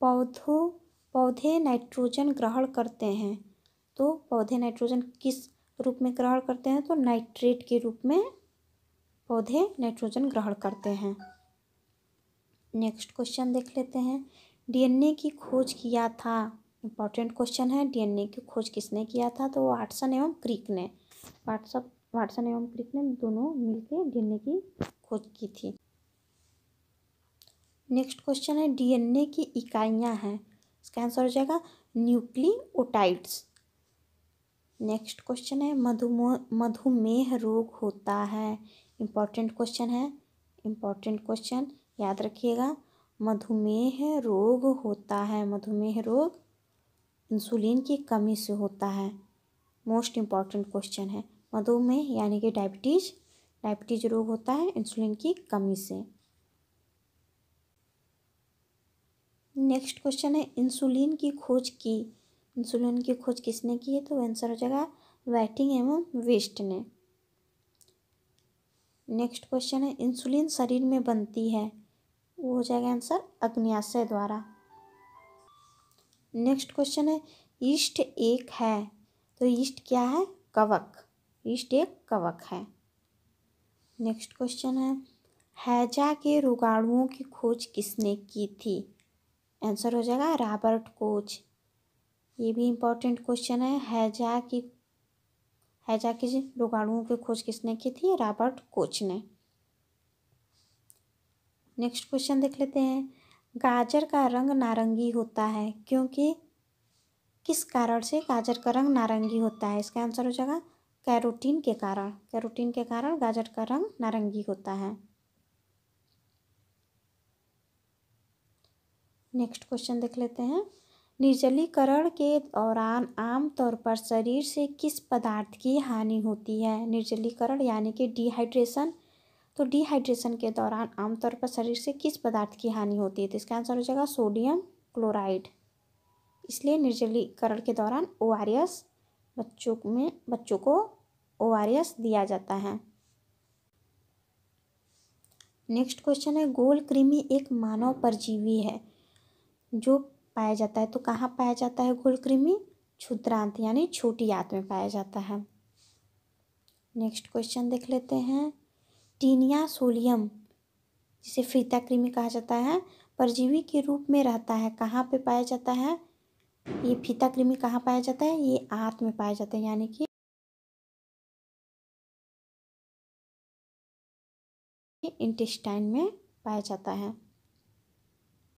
पौधों पौधे नाइट्रोजन ग्रहण करते हैं तो पौधे नाइट्रोजन किस रूप में ग्रहण करते हैं तो नाइट्रेट के रूप में पौधे नाइट्रोजन ग्रहण करते हैं नेक्स्ट क्वेश्चन देख लेते हैं डीएनए की खोज किया था इम्पॉर्टेंट क्वेश्चन है डीएनए की खोज किसने किया था तो वाटसन एवं क्रिक ने वाट्सअप वाटसन एवं क्रिक ने दोनों मिलकर डीएनए की खोज की थी नेक्स्ट क्वेश्चन है डीएनए की इकाइयाँ हैं इसका आंसर हो जाएगा न्यूक्लियोटाइड्स नेक्स्ट क्वेश्चन है मधुमेह मधुमेह रोग होता है इम्पॉर्टेंट क्वेश्चन है इम्पॉर्टेंट क्वेश्चन याद रखिएगा मधुमेह रोग होता है मधुमेह रोग इंसुलिन की कमी से होता है मोस्ट इम्पॉर्टेंट क्वेश्चन है मधुमेह यानी कि डायबिटीज डायबिटीज रोग होता है इंसुलिन की कमी से नेक्स्ट क्वेश्चन है इंसुलिन की खोज की इंसुलिन की खोज किसने की है तो आंसर हो जाएगा वैटिंग एवं वेस्ट ने नेक्स्ट क्वेश्चन है इंसुलिन शरीर में बनती है वो हो जाएगा आंसर अग्न्याशय द्वारा नेक्स्ट क्वेश्चन है ईस्ट एक है तो ईस्ट क्या है कवक ईस्ट एक कवक है नेक्स्ट क्वेश्चन है हैजा के रोगाणुओं की खोज किसने की थी आंसर हो जाएगा रॉबर्ट कोच ये भी इम्पोर्टेंट क्वेश्चन है हैजा की हैजा की रोगाणुओं की खोज किसने की थी रॉबर्ट कोच ने नेक्स्ट क्वेश्चन देख लेते हैं गाजर का रंग नारंगी होता है क्योंकि किस कारण से गाजर का रंग नारंगी होता है इसका आंसर हो जाएगा कैरोटीन के कारण कैरोटीन के कारण गाजर का रंग नारंगी होता है नेक्स्ट क्वेश्चन देख लेते हैं निर्जलीकरण के दौरान आमतौर पर शरीर से किस पदार्थ की हानि होती है निर्जलीकरण यानी कि डिहाइड्रेशन तो डिहाइड्रेशन के दौरान आमतौर पर शरीर से किस पदार्थ की हानि होती है तो इसका आंसर हो जाएगा सोडियम क्लोराइड इसलिए निर्जलीकरण के दौरान ओ बच्चों में बच्चों को ओ दिया जाता है नेक्स्ट क्वेश्चन है गोल कृमि एक मानव परजीवी है जो पाया जाता है तो कहाँ पाया जाता है घुलकृमि क्षुद्रांत यानी छोटी आंत में पाया जाता है नेक्स्ट क्वेश्चन देख लेते हैं टीनिया सोलियम जिसे फीता कृमि कहा जाता है परजीवी के रूप में रहता है कहाँ पे पाया जाता है ये फीता कृमि कहाँ पाया जाता है ये आंत में पाया जाता है यानी कि इंटेस्टाइन में पाया जाता है